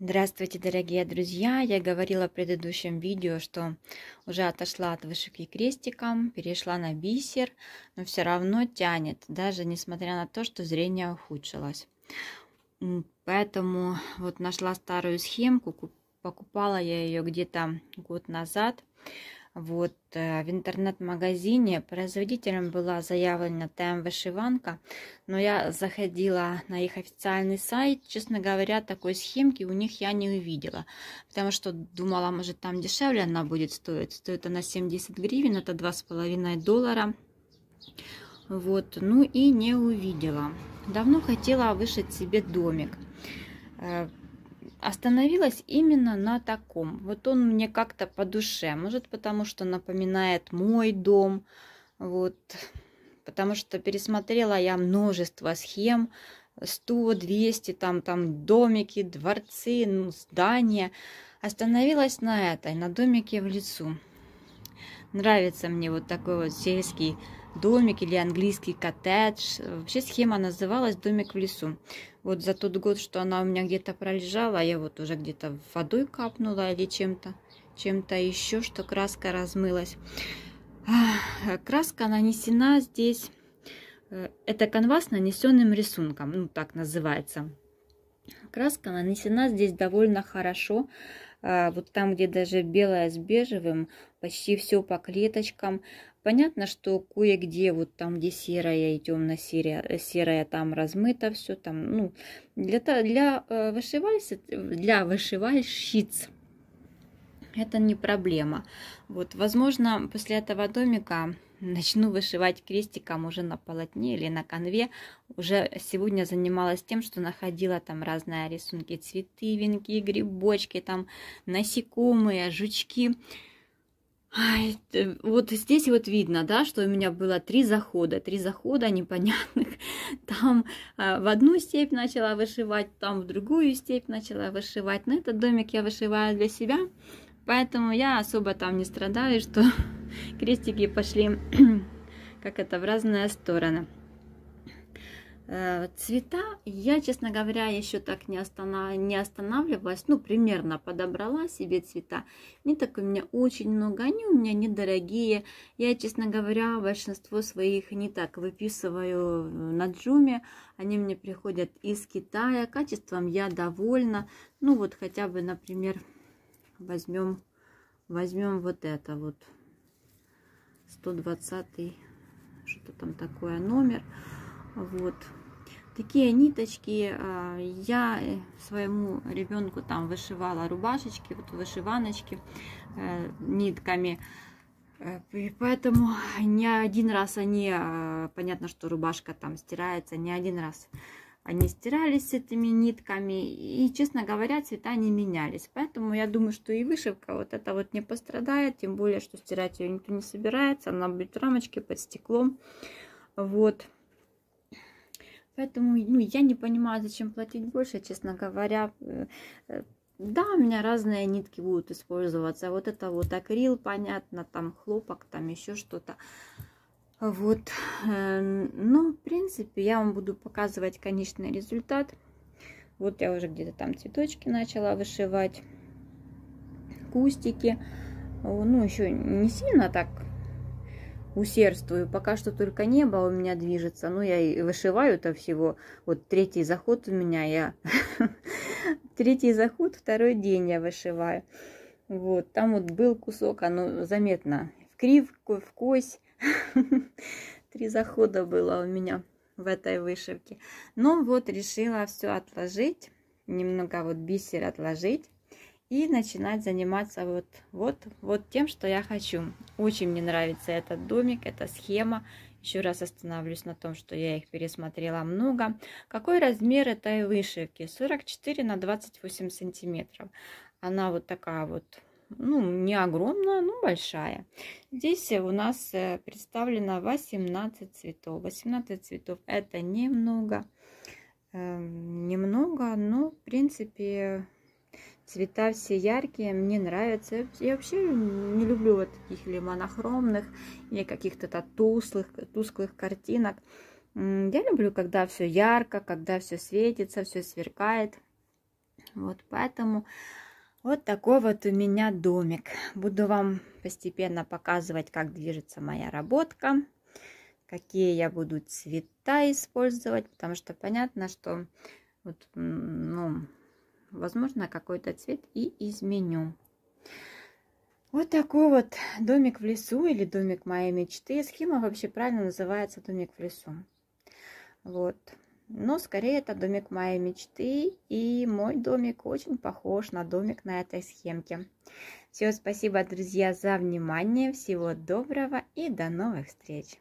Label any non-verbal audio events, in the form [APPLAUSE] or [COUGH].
Здравствуйте, дорогие друзья! Я говорила в предыдущем видео, что уже отошла от вышивки крестиком, перешла на бисер, но все равно тянет, даже несмотря на то, что зрение ухудшилось. Поэтому вот нашла старую схемку, покупала я ее где-то год назад. Вот, э, в интернет-магазине производителем была заявлена ТМ-вышиванка, но я заходила на их официальный сайт, честно говоря, такой схемки у них я не увидела, потому что думала, может, там дешевле она будет стоить. Стоит она 70 гривен, это два с половиной доллара. Вот, ну и не увидела. Давно хотела вышить себе домик. Э, остановилась именно на таком. Вот он мне как-то по душе. Может, потому что напоминает мой дом. Вот. Потому что пересмотрела я множество схем. 100, 200, там, там домики, дворцы, ну, здания. Остановилась на этой, на домике в лесу. Нравится мне вот такой вот сельский домик или английский коттедж. Вообще схема называлась «Домик в лесу». Вот за тот год, что она у меня где-то пролежала, а я вот уже где-то водой капнула или чем-то, чем-то еще, что краска размылась. Краска нанесена здесь, э, это канвас нанесенным рисунком, ну так называется. Краска нанесена здесь довольно Хорошо а, вот там, где даже белое с бежевым, почти все по клеточкам. Понятно, что кое-где, вот там, где серая и темно-серая, э, серая там размыто все, там, ну, для, для, э, вышивальщиц, для вышивальщиц это не проблема. Вот, возможно, после этого домика начну вышивать крестиком уже на полотне или на конве. Уже сегодня занималась тем, что находила там разные рисунки, цветы, венки, грибочки, там насекомые, жучки. Ай, э, вот здесь вот видно, да, что у меня было три захода, три захода непонятных. [LAUGHS] Там э, в одну степь начала вышивать, там в другую степь начала вышивать. Но этот домик я вышиваю для себя, поэтому я особо там не страдаю, что крестики пошли, [CLEARS THROAT] как это, в разные стороны. Э, цвета я, честно говоря, еще так не, останов... не останавливалась, ну, примерно подобрала себе цвета. Не так у меня очень много, они у меня недорогие. Я, честно говоря, большинство своих не так выписываю на джуме. Они мне приходят из Китая, качеством я довольна. Ну, вот хотя бы, например, возьмем, возьмем вот это вот. 120 что там такое номер. Вот. Такие ниточки а, я э, своему ребенку там вышивала рубашечки, вот вышиваночки э, нитками. Э, и поэтому не один раз они, а, понятно, что рубашка там стирается, не один раз они стирались этими нитками, и, честно говоря, цвета не менялись. Поэтому я думаю, что и вышивка вот эта вот не пострадает, тем более, что стирать ее никто не собирается, она будет в рамочке под стеклом. Вот. Поэтому ну, я не понимаю, зачем платить больше, честно говоря. Э, э, да, у меня разные нитки будут использоваться. Вот это вот акрил, понятно, там хлопок, там еще что-то. Вот, эм, ну, в принципе, я вам буду показывать конечный результат. Вот я уже где-то там цветочки начала вышивать, кустики. Ну, еще не сильно так усердствую. Пока что только небо у меня движется. Ну, я и вышиваю-то всего. Вот третий заход у меня я... [LAUGHS] Третий заход, второй день я вышиваю. Вот, там вот был кусок, оно заметно в вкось. [LAUGHS] Три захода было у меня в этой вышивке. Но ну вот решила все отложить, немного вот бисер отложить и начинать заниматься вот, вот, вот тем, что я хочу. Очень мне нравится этот домик, эта схема. Еще раз остановлюсь на том, что я их пересмотрела много. Какой размер этой вышивки? 44 на 28 сантиметров. Она вот такая вот ну, не огромная, но большая. Здесь у нас э, представлено 18 цветов. 18 цветов это немного, эм, немного, но, в принципе, цвета все яркие, мне нравятся. Я вообще не люблю вот таких или монохромных, или каких-то тусклых, тусклых картинок. Я люблю, когда все ярко, когда все светится, все сверкает. Вот поэтому вот такой вот у меня домик. Буду вам постепенно показывать, как движется моя работка, какие я буду цвета использовать, потому что понятно, что вот, ну, возможно, какой-то цвет и изменю. Вот такой вот домик в лесу или домик моей мечты. Схема вообще правильно называется домик в лесу. Вот. Но скорее это домик моей мечты, и мой домик очень похож на домик на этой схемке. Все, спасибо, друзья, за внимание, всего доброго и до новых встреч!